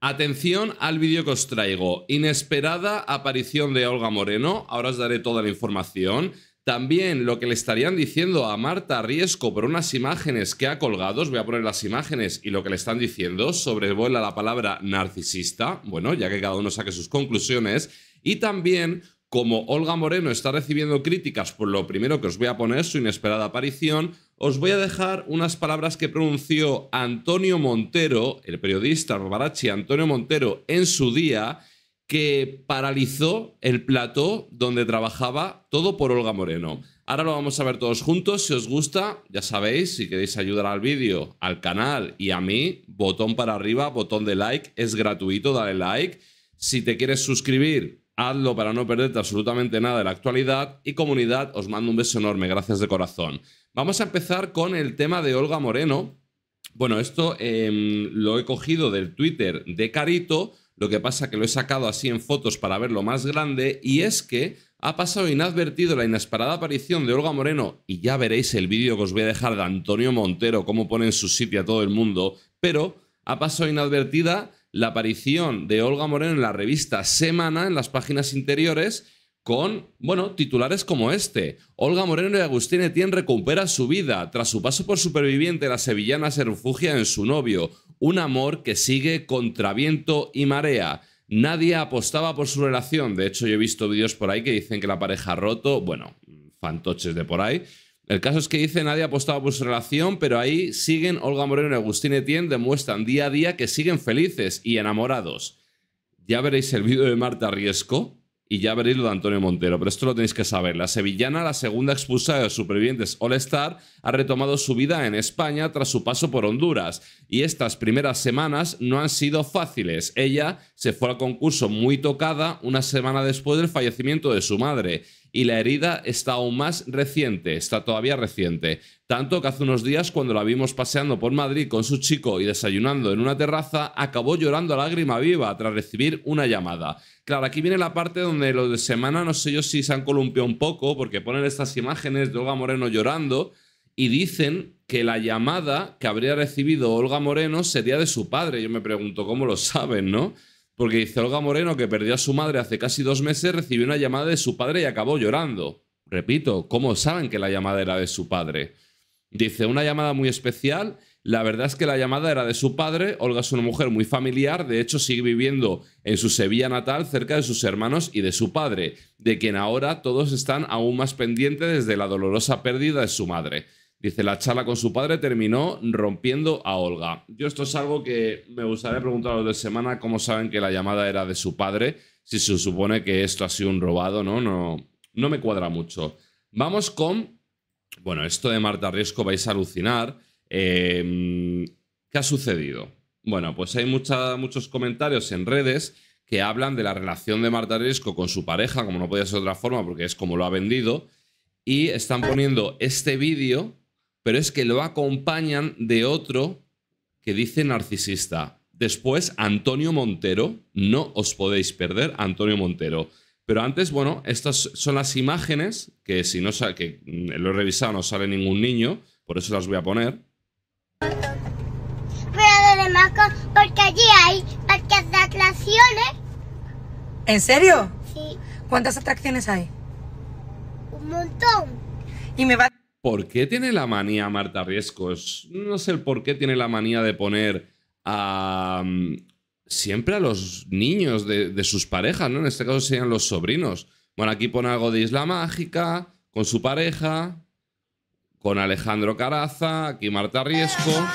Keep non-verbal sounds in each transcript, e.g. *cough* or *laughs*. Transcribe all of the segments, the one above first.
Atención al vídeo que os traigo. Inesperada aparición de Olga Moreno. Ahora os daré toda la información. También lo que le estarían diciendo a Marta Riesco por unas imágenes que ha colgado, os voy a poner las imágenes y lo que le están diciendo, sobrevuela la palabra narcisista, bueno, ya que cada uno saque sus conclusiones, y también como Olga Moreno está recibiendo críticas por lo primero que os voy a poner, su inesperada aparición, os voy a dejar unas palabras que pronunció Antonio Montero, el periodista Barachi Antonio Montero, en su día, que paralizó el plató donde trabajaba todo por Olga Moreno. Ahora lo vamos a ver todos juntos. Si os gusta, ya sabéis, si queréis ayudar al vídeo, al canal y a mí, botón para arriba, botón de like, es gratuito, dale like. Si te quieres suscribir, Hazlo para no perderte absolutamente nada de la actualidad y comunidad, os mando un beso enorme, gracias de corazón. Vamos a empezar con el tema de Olga Moreno. Bueno, esto em, lo he cogido del Twitter de Carito, lo que pasa que lo he sacado así en fotos para verlo más grande y es que ha pasado inadvertido la inesperada aparición de Olga Moreno y ya veréis el vídeo que os voy a dejar de Antonio Montero, cómo pone en su sitio a todo el mundo, pero ha pasado inadvertida la aparición de Olga Moreno en la revista Semana, en las páginas interiores, con, bueno, titulares como este. Olga Moreno y Agustín Etienne recupera su vida. Tras su paso por superviviente, la sevillana se refugia en su novio, un amor que sigue contra viento y marea. Nadie apostaba por su relación. De hecho, yo he visto vídeos por ahí que dicen que la pareja ha roto, bueno, fantoches de por ahí. El caso es que dice nadie ha apostado por su relación, pero ahí siguen Olga Moreno y Agustín Etienne, demuestran día a día que siguen felices y enamorados. Ya veréis el vídeo de Marta Riesco y ya veréis lo de Antonio Montero, pero esto lo tenéis que saber. La sevillana, la segunda expulsada de los supervivientes All-Star, ha retomado su vida en España tras su paso por Honduras y estas primeras semanas no han sido fáciles. Ella se fue al concurso muy tocada una semana después del fallecimiento de su madre y la herida está aún más reciente, está todavía reciente. Tanto que hace unos días cuando la vimos paseando por Madrid con su chico y desayunando en una terraza, acabó llorando a lágrima viva tras recibir una llamada. Claro, aquí viene la parte donde los de semana no sé yo si se han columpiado un poco porque ponen estas imágenes de Olga Moreno llorando y dicen que la llamada que habría recibido Olga Moreno sería de su padre. Yo me pregunto cómo lo saben, ¿no? porque dice Olga Moreno que perdió a su madre hace casi dos meses, recibió una llamada de su padre y acabó llorando. Repito, ¿cómo saben que la llamada era de su padre? Dice, una llamada muy especial. La verdad es que la llamada era de su padre. Olga es una mujer muy familiar. De hecho, sigue viviendo en su Sevilla natal, cerca de sus hermanos y de su padre, de quien ahora todos están aún más pendientes desde la dolorosa pérdida de su madre. Dice, la charla con su padre terminó rompiendo a Olga. Yo esto es algo que me gustaría preguntar a los de semana, cómo saben que la llamada era de su padre, si se supone que esto ha sido un robado, ¿no? No, no me cuadra mucho. Vamos con, bueno, esto de Marta Riesco vais a alucinar. Em, ¿Qué ha sucedido? Bueno, pues hay muchos comentarios en redes que hablan de la relación de Marta Riesco con su pareja, como no podía ser de otra forma, porque es como lo ha vendido, y están poniendo este vídeo pero es que lo acompañan de otro que dice narcisista. Después, Antonio Montero, no os podéis perder, Antonio Montero. Pero antes, bueno, estas son las imágenes que si no que mm, lo he revisado no sale ningún niño, por eso las voy a poner. de porque allí hay parques de atracciones. ¿En serio? Sí. ¿Cuántas atracciones hay? Un montón. ¿Y me va ¿por qué tiene la manía Marta Riesco? No sé el por qué tiene la manía de poner mm, siempre a los niños de, de, sus parejas, ¿no? En este caso serían los sobrinos. Bueno, aquí pone algo de Isla Mágica, con su pareja, con Alejandro Caraza, aquí Marta Riesco.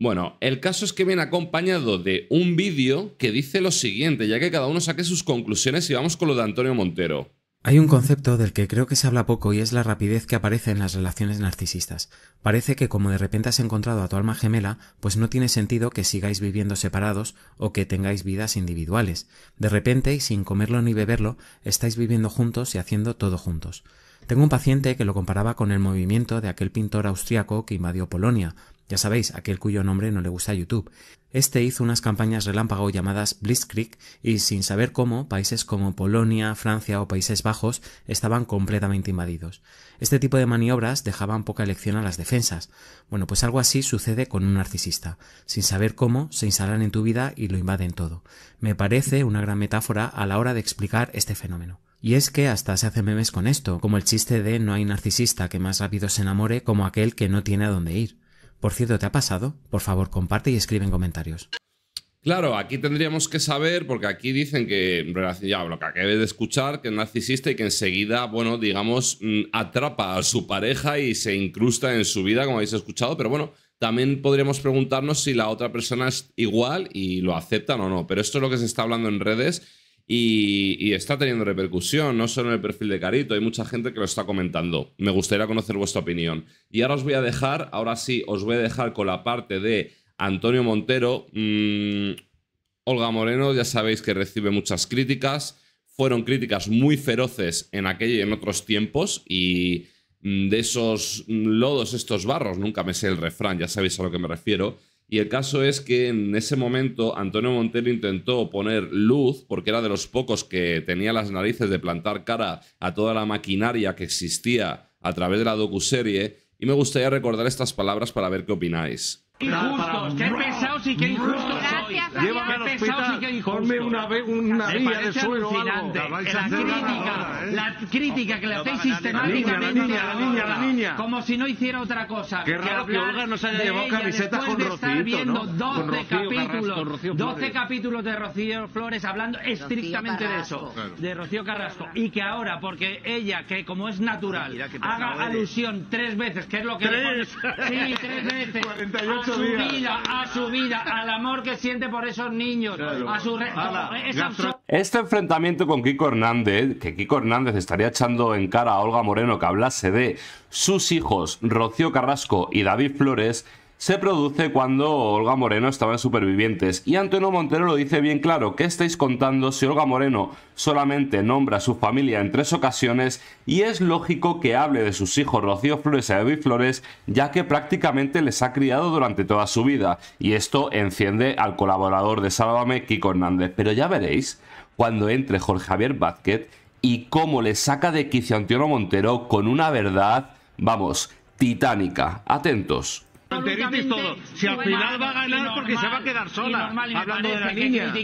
Bueno, el caso es que viene acompañado de un vídeo que dice lo siguiente, ya que cada uno saque sus conclusiones y vamos con lo de Antonio Montero. Hay un concepto del que creo que se habla poco y es la rapidez que aparece en las relaciones narcisistas. Parece que como de repente has encontrado a tu alma gemela, pues no tiene sentido que sigáis viviendo separados o que tengáis vidas individuales. De repente y sin comerlo ni beberlo, estáis viviendo juntos y haciendo todo juntos. Tengo un paciente que lo comparaba con el movimiento de aquel pintor austriaco que invadió Polonia, ya sabéis, aquel cuyo nombre no le gusta a YouTube. Este hizo unas campañas relámpago llamadas Blitzkrieg y sin saber cómo, países como Polonia, Francia o Países Bajos estaban completamente invadidos. Este tipo de maniobras dejaban poca elección a las defensas. Bueno, pues algo así sucede con un narcisista. Sin saber cómo, se instalan en tu vida y lo invaden todo. Me parece una gran metáfora a la hora de explicar este fenómeno. Y es que hasta se hacen memes con esto, como el chiste de no hay narcisista que más rápido se enamore como aquel que no tiene a dónde ir. Por cierto, ¿te ha pasado? Por favor, comparte y escribe en comentarios. Claro, aquí tendríamos que saber, porque aquí dicen que, ya lo que acabé de escuchar, que es narcisista y que enseguida, bueno, digamos, mm, atrapa a su pareja y se incrusta en su vida, como habéis escuchado, pero bueno, también podríamos preguntarnos si la otra persona es igual y lo aceptan o no, pero esto es lo que se está hablando en redes y, está teniendo repercusión, no solo en el perfil de Carito, hay mucha gente que lo está comentando. Me gustaría conocer vuestra opinión. Y ahora os voy a dejar, ahora sí, os voy a dejar con la parte de Antonio Montero. Mm, Olga Moreno, ya sabéis que recibe muchas críticas. Fueron críticas muy feroces en aquello y en otros tiempos y mm, de esos mm, lodos, estos barros, nunca me sé el refrán, ya sabéis a lo que me refiero y el caso es que en ese momento Antonio Montero intentó poner luz, porque era de los pocos que tenía las narices de plantar cara a toda la maquinaria que existía a través de la docuserie, y me gustaría recordar estas palabras para ver qué opináis. y ponme una, una vía de suelo La, crítica, ¿eh? la crítica que le hacéis sistemáticamente. a la niña, Como si no hiciera otra cosa. Qué raro que Olga nos haya llevado camiseta con Rocío. Estar viendo 12 capítulos, 12 capítulos de Rocío Flores hablando estrictamente de eso, de Rocío Carrasco, y que ahora porque ella que como es natural haga alusión tres veces, que es lo que ¿Tres? sí, tres veces *laughs* a su vida, a su vida, al amor que siente por esos niños, este enfrentamiento con Kiko Hernández, que Kiko Hernández estaría echando en cara a Olga Moreno que hablase de sus hijos Rocío Carrasco y David Flores, se produce cuando Olga Moreno estaba en Supervivientes. Y Antonio Montero lo dice bien claro, ¿qué estáis contando si Olga Moreno solamente nombra a su familia en tres ocasiones y es lógico que hable de sus hijos Rocío Flores y David Flores, ya que prácticamente les ha criado durante toda su vida? Y esto enciende al colaborador de Sálvame, Kiko Hernández. Pero ya veréis cuando entre Jorge Javier Vázquez y cómo le saca de quicio Antonio Montero con una verdad, vamos, titánica. Atentos. Si al final va a ganar porque se va a quedar sola. hablando de la línea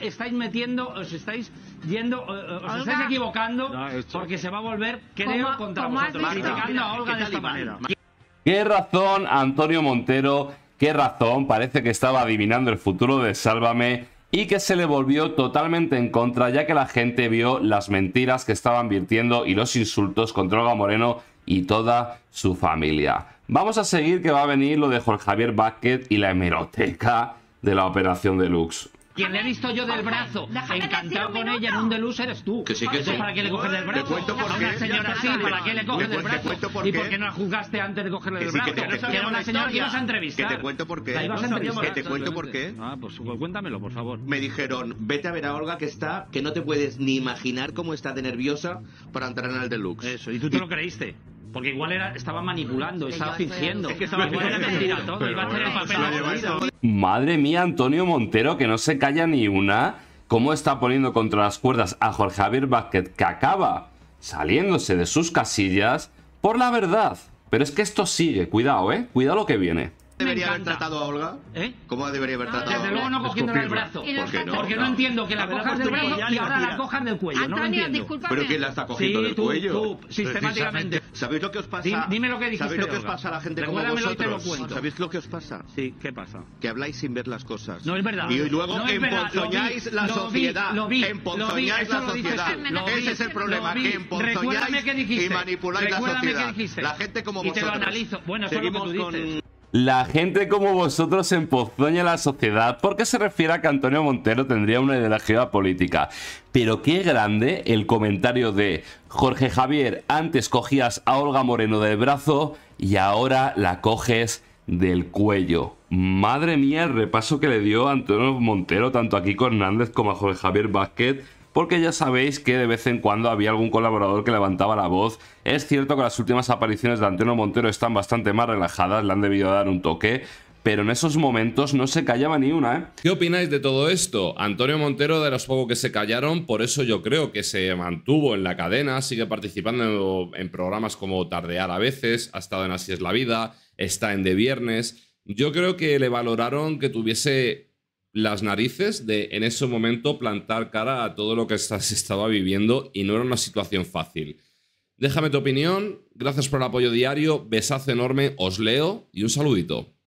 estáis metiendo, os estáis yendo, os estáis equivocando porque se va a volver, creo, contra Olga Qué razón, Antonio Montero, qué razón. Parece que estaba adivinando el futuro de Sálvame y que se le volvió totalmente en contra ya que la gente vio las mentiras que estaban virtiendo y los insultos contra Olga Moreno y toda su familia. Vamos a seguir que va a venir lo de Jorge Javier Vázquez y la hemeroteca de la operación deluxe. Quien le he visto yo del brazo, encantado con ella en un deluxe eres tú. Que sí, ¿Para qué le coges del brazo? Te cuento por qué. señora ¿para qué le coges del brazo? ¿Y por qué no la juzgaste antes de cogerle del brazo? Que, una señora que ibas a entrevistar. Que te cuento por qué. Que te cuento por qué. Ah, pues cuéntamelo, por favor. Me dijeron, vete a ver a Olga que está, que no te puedes ni imaginar cómo está de nerviosa para entrar en el deluxe. Eso, y tú te lo creíste. Porque igual era, estaba manipulando, estaba fingiendo. Iba a Madre mía, Antonio Montero, que no se calla ni una. ¿Cómo está poniendo contra las cuerdas a Jorge Javier Vázquez, que acaba saliéndose de sus casillas por la verdad? Pero es que esto sigue, cuidado, ¿eh? Cuidado lo que viene debería haber tratado a Olga? ¿Eh? ¿Cómo debería haber tratado Desde luego no cogiéndola el brazo. ¿Por qué no? Porque no, no entiendo que la, cojas del brazo y ahora la cojas del cuello. Antonio, no discúlpame. ¿Pero quién la está cogiendo del tú, cuello? Tú, sistemáticamente. ¿Sabéis lo que os pasa? Dime lo que dijiste, ¿Sabéis lo que os pasa a la gente como vosotros? Lo ¿Sabéis lo que os pasa? Sí, ¿qué pasa? Que habláis sin ver las cosas. No es verdad. Y luego no emponzoñáis la sociedad. Lo vi, Emponzoñáis la sociedad. Ese es el problema, que emponzoñáis y manipuláis la sociedad. La gente como vosotros. Y te lo analizo. Bueno, eso es lo tú dices. La gente como vosotros empozoña la sociedad porque se refiere a que Antonio Montero tendría una ideología política. Pero qué grande el comentario de Jorge Javier, antes cogías a Olga Moreno del brazo y ahora la coges del cuello. Madre mía, el repaso que le dio Antonio Montero tanto aquí Kiko Hernández como a Jorge Javier Vázquez porque ya sabéis que de vez en cuando había algún colaborador que levantaba la voz. Es cierto que las últimas apariciones de Antonio Montero están bastante más relajadas, le han debido dar un toque, pero en esos momentos no se callaba ni una. ¿eh? ¿Qué opináis de todo esto? Antonio Montero de los pocos que se callaron, por eso yo creo que se mantuvo en la cadena, sigue participando en programas como Tardear a veces, ha estado en Así es la vida, está en De Viernes. Yo creo que le valoraron que tuviese las narices de en ese momento plantar cara a todo lo que se estaba viviendo y no era una situación fácil. Déjame tu opinión, gracias por el apoyo diario, besazo enorme, os leo y un saludito.